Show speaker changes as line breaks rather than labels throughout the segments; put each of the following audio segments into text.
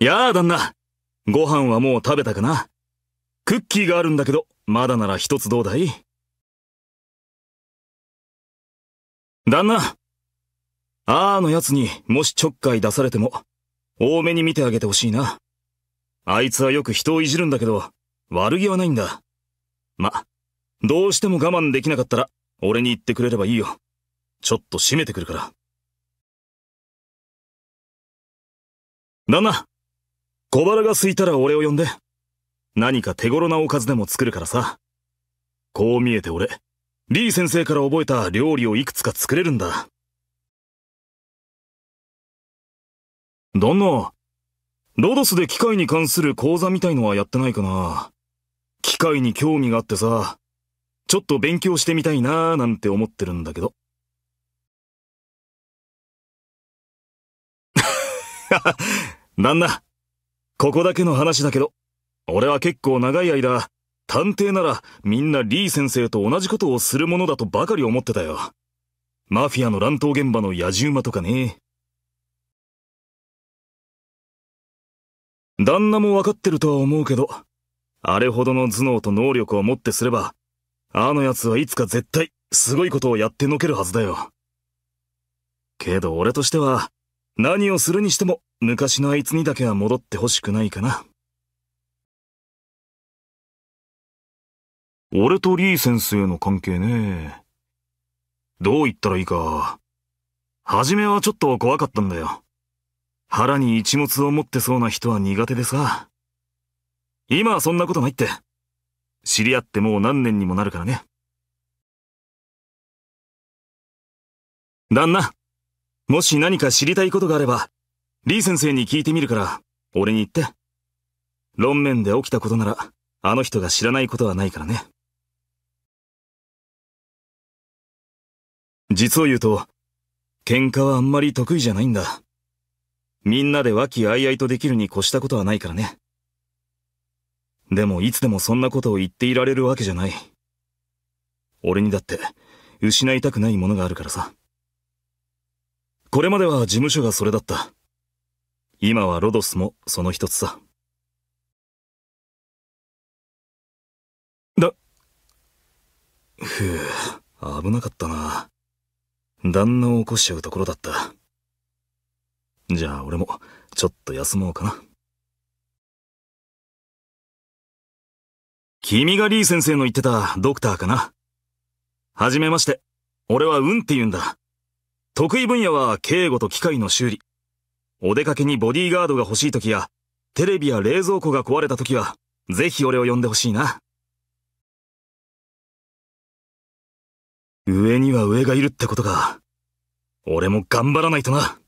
やあ、旦那。ご飯はもう食べたかなクッキーがあるんだけど、まだなら一つどうだい旦那。ああの奴に
もしちょっかい出されても、多めに見てあげてほしいな。あいつはよく人をいじるんだけど、悪気はないんだ。ま、どうしても我慢できなかったら、俺に言ってくれればいいよ。ちょっと閉めてくるから。
旦那小腹が空いたら俺を呼んで。
何か手頃なおかずでも作るからさ。こう見えて俺、リー先生から覚えた料理をいくつか作れるんだ。旦那、ロドスで機械に関する講座みたいのはやってないかな。機械に興味があってさ、ちょっと勉強してみたいなーなんて思ってるんだけど。旦那、ここだけの話だけど、俺は結構長い間、探偵ならみんなリー先生と同じことをするものだとばかり思ってたよ。マフィアの乱闘現場の野獣馬とかね。
旦那もわかってるとは思
うけど、あれほどの頭脳と能力を持ってすれば、あの奴はいつか絶対すごいことをやってのけるはずだよ。けど俺としては、何をするにしても昔のあいつにだけは戻ってほしくないかな。
俺とリー先生の関係
ね。どう言ったらいいか。はじめはちょっと怖かったんだよ。腹に一物を持ってそうな人は苦手でさ。今はそんなことないって。知り合ってもう何年にもなるからね。
旦那、もし何か知
りたいことがあれば、李先生に聞いてみるから、俺に言って。論面で起きたことなら、あの人が知らないことはないからね。実を言うと、喧嘩はあんまり得意じゃないんだ。みんなで和気あいあいとできるに越したことはないからね。でもいつでもそんなことを言っていられるわけじゃない。俺にだって、失いたくないものがあるからさ。これまでは事務所がそれだった。今はロドスもその一つさ。
だ、ふ
ぅ、危なかったな。旦那を起こしちゃうところだった。じゃあ俺も、ちょっと休もうかな。君がリー先生の言ってたドクターかな。はじめまして。俺は運って言うんだ。得意分野は警護と機械の修理。お出かけにボディーガードが欲しい時や、テレビや冷蔵庫が壊れた
時は、ぜひ俺を呼んでほしいな。
上には上がいるってことか。俺も頑張らないとな。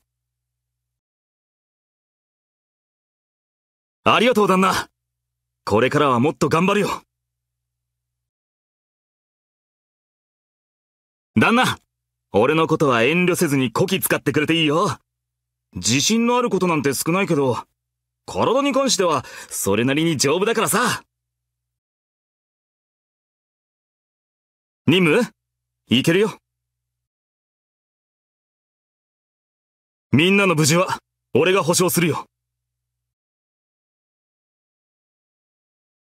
ありがとう旦那。これからはもっと頑張るよ。
旦那、俺のことは遠慮せずにこき使ってくれていいよ。自信のあることなんて少ないけど、体に関してはそれなりに
丈夫だからさ。任務いけるよ。みんなの無事は、俺が保証するよ。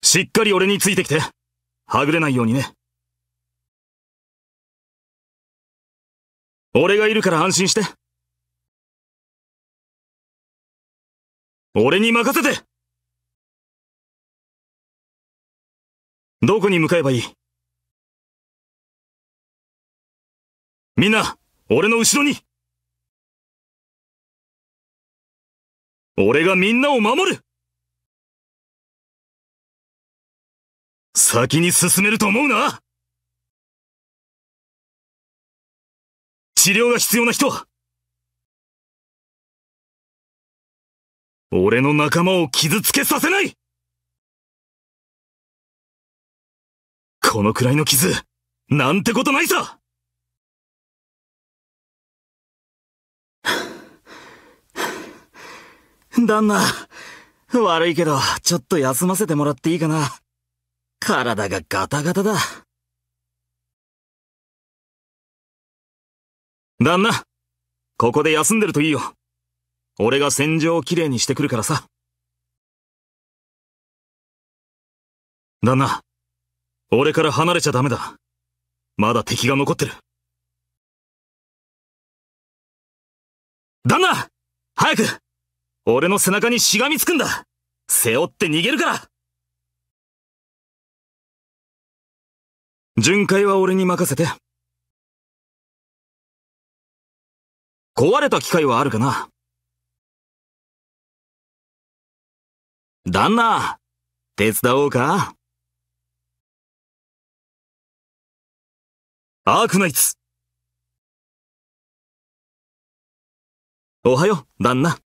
しっかり俺についてきて、はぐれないようにね。
俺がいるから安心して。俺に任せてどこに向かえばいいみんな、俺の後ろに俺がみんなを守る先に進めると思うな治療が必要な人は俺の仲間を傷つけさせないこのくらいの傷、なんてことないさ
旦那、悪いけど、ちょっと休ませてもらっていいかな。体がガタガタだ。
旦那、ここで休んでるといいよ。俺が戦場をきれいにしてくるからさ。旦那、俺から離れちゃダメだ。まだ敵が残ってる。旦
那早く俺の背中にしがみつくんだ背負って逃げるから
巡回は俺に任せて。壊れた機械はあるかな旦那、手伝おうかアークナイツおはよう、旦那。